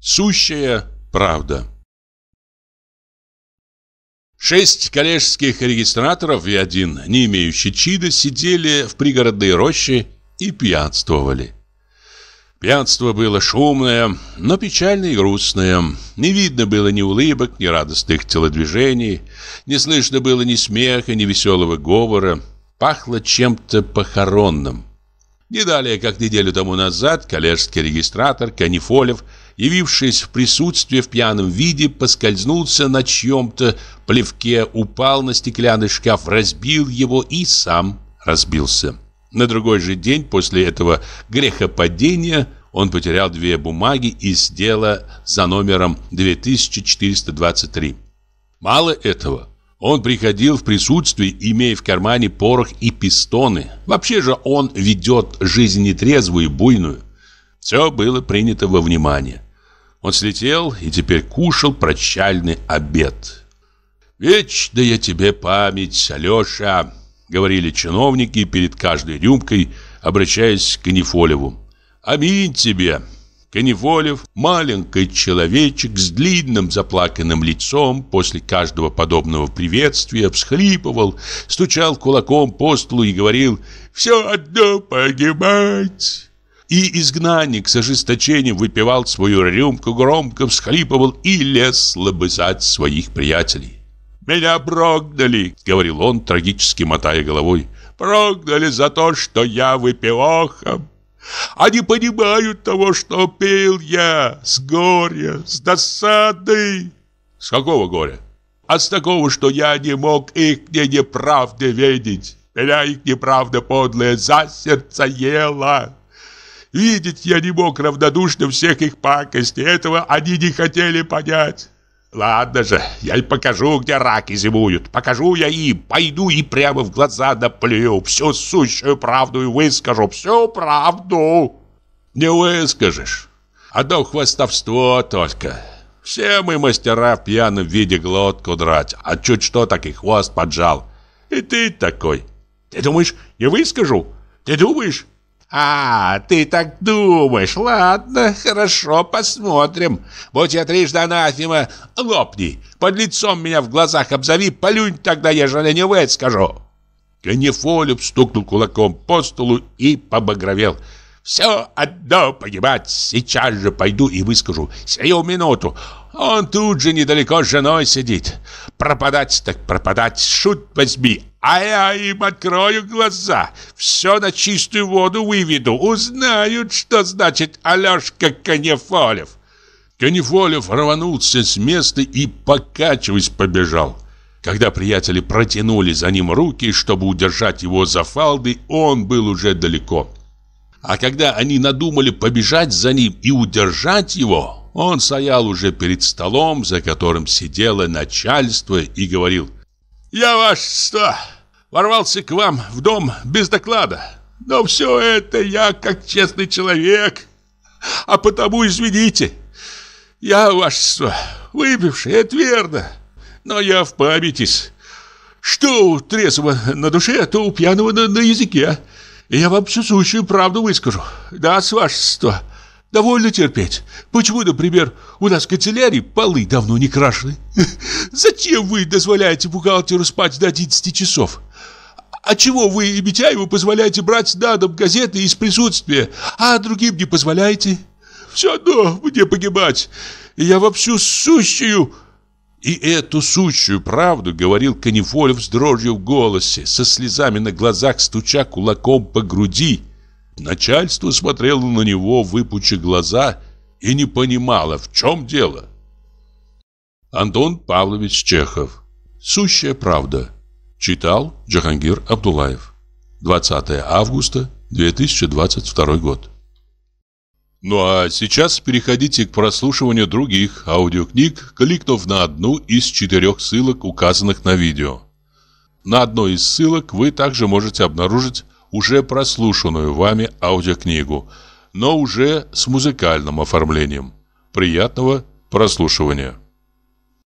Сущая правда. Шесть коллежских регистраторов и один, не имеющий чина, сидели в пригородной роще и пьянствовали. Пьянство было шумное, но печальное и грустное. Не видно было ни улыбок, ни радостных телодвижений, не слышно было ни смеха, ни веселого говора. Пахло чем-то похоронным. Не далее, как неделю тому назад, коллежский регистратор Канифолев – явившись в присутствие в пьяном виде, поскользнулся на чьем-то плевке, упал на стеклянный шкаф, разбил его и сам разбился. На другой же день после этого грехопадения он потерял две бумаги из дела за номером 2423. Мало этого, он приходил в присутствие, имея в кармане порох и пистоны. Вообще же он ведет жизнь нетрезвую и буйную. Все было принято во внимание. Он слетел и теперь кушал прощальный обед. «Вечная я тебе память, Алеша!» — говорили чиновники перед каждой рюмкой, обращаясь к Канифолеву. «Аминь тебе!» Канифолев, маленький человечек с длинным заплаканным лицом, после каждого подобного приветствия всхлипывал, стучал кулаком по столу и говорил «Все одно погибать!» И изгнанник с ожесточением выпивал свою рюмку, громко всхлипывал и лез лобызать своих приятелей. «Меня прогнали!» — говорил он, трагически мотая головой. «Прогнали за то, что я выпивоха!» Они понимают того, что пил я с горя, с досады. С какого горя? А с такого, что я не мог их не неправды видеть. Меня их неправда подлая за сердце ела. Видеть я не мог равнодушно всех их пакостей. Этого они не хотели понять. Ладно же, я и покажу, где раки зимуют. Покажу я им, пойду и прямо в глаза доплюю, Всю сущую правду и выскажу, всю правду. Не выскажешь. Одно хвостовство только. Все мы мастера в пьяном виде глотку драть, а чуть что так и хвост поджал. И ты такой. Ты думаешь, не выскажу? Ты думаешь? «А, ты так думаешь. Ладно, хорошо, посмотрим. Будь я трижды анафема, лопни. Под лицом меня в глазах обзови, полюнь тогда, ежели не выть скажу». Канифолюб стукнул кулаком по столу и побагровел – все одно погибать. Сейчас же пойду и выскажу. Сию минуту. Он тут же недалеко с женой сидит. Пропадать так пропадать, шут возьми. А я им открою глаза. Все на чистую воду выведу. Узнают, что значит Алешка Канефолев. Канифолев рванулся с места и, покачиваясь, побежал. Когда приятели протянули за ним руки, чтобы удержать его за фалды, он был уже далеко. А когда они надумали побежать за ним и удержать его, он стоял уже перед столом, за которым сидело начальство и говорил «Я ваш что, ворвался к вам в дом без доклада, но все это я как честный человек, а потому извините, я ваш что, выпивший, это верно, но я в памятись». Что у трезвого на душе, то у пьяного на, на языке я вам сущую правду выскажу. Да, с вашества. Довольно терпеть. Почему, например, у нас в канцелярии полы давно не крашены? Зачем вы дозволяете бухгалтеру спать до 11 часов? А чего вы и Митяеву позволяете брать на дом газеты из присутствия, а другим не позволяете? Все одно мне погибать, Я вам всю сущую... И эту сущую правду говорил Канифолев с дрожью в голосе, со слезами на глазах, стуча кулаком по груди. Начальство смотрело на него, выпуча глаза, и не понимало, в чем дело. Антон Павлович Чехов. «Сущая правда». Читал Джахангир Абдулаев. 20 августа 2022 год. Ну а сейчас переходите к прослушиванию других аудиокниг, кликнув на одну из четырех ссылок, указанных на видео. На одной из ссылок вы также можете обнаружить уже прослушанную вами аудиокнигу, но уже с музыкальным оформлением. Приятного прослушивания!